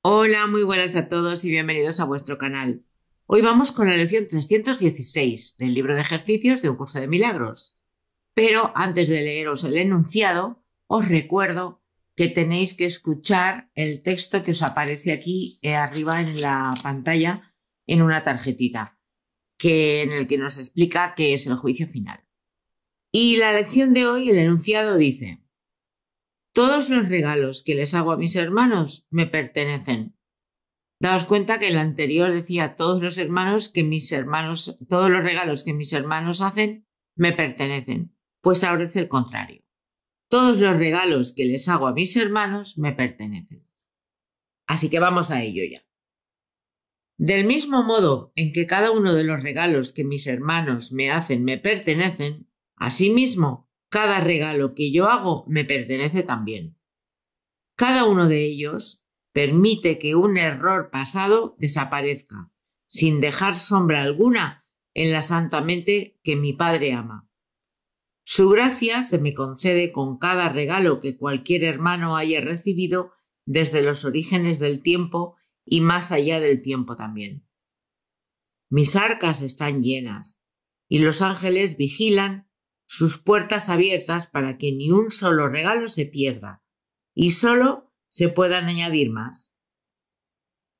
Hola, muy buenas a todos y bienvenidos a vuestro canal. Hoy vamos con la lección 316 del libro de ejercicios de un curso de milagros. Pero antes de leeros el enunciado, os recuerdo que tenéis que escuchar el texto que os aparece aquí eh, arriba en la pantalla en una tarjetita, que, en el que nos explica qué es el juicio final. Y la lección de hoy, el enunciado dice, todos los regalos que les hago a mis hermanos me pertenecen. Daos cuenta que el anterior decía todos los hermanos que mis hermanos, todos los regalos que mis hermanos hacen me pertenecen. Pues ahora es el contrario. Todos los regalos que les hago a mis hermanos me pertenecen. Así que vamos a ello ya. Del mismo modo en que cada uno de los regalos que mis hermanos me hacen me pertenecen, asimismo, cada regalo que yo hago me pertenece también. Cada uno de ellos permite que un error pasado desaparezca, sin dejar sombra alguna en la santa mente que mi Padre ama. Su gracia se me concede con cada regalo que cualquier hermano haya recibido desde los orígenes del tiempo y más allá del tiempo también. Mis arcas están llenas, y los ángeles vigilan sus puertas abiertas para que ni un solo regalo se pierda, y solo se puedan añadir más.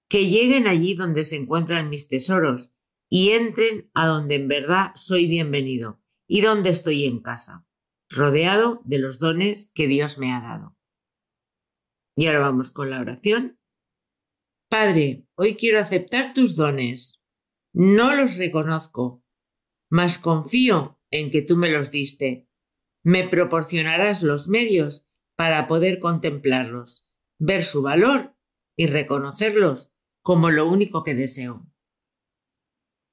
Que lleguen allí donde se encuentran mis tesoros, y entren a donde en verdad soy bienvenido, y donde estoy en casa, rodeado de los dones que Dios me ha dado. Y ahora vamos con la oración Padre, hoy quiero aceptar tus dones. No los reconozco, mas confío en que tú me los diste. Me proporcionarás los medios para poder contemplarlos, ver su valor y reconocerlos como lo único que deseo.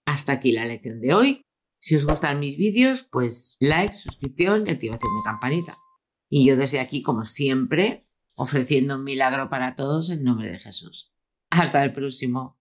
Hasta aquí la lección de hoy. Si os gustan mis vídeos, pues like, suscripción y activación de campanita. Y yo desde aquí, como siempre, ofreciendo un milagro para todos en nombre de Jesús. Hasta el próximo.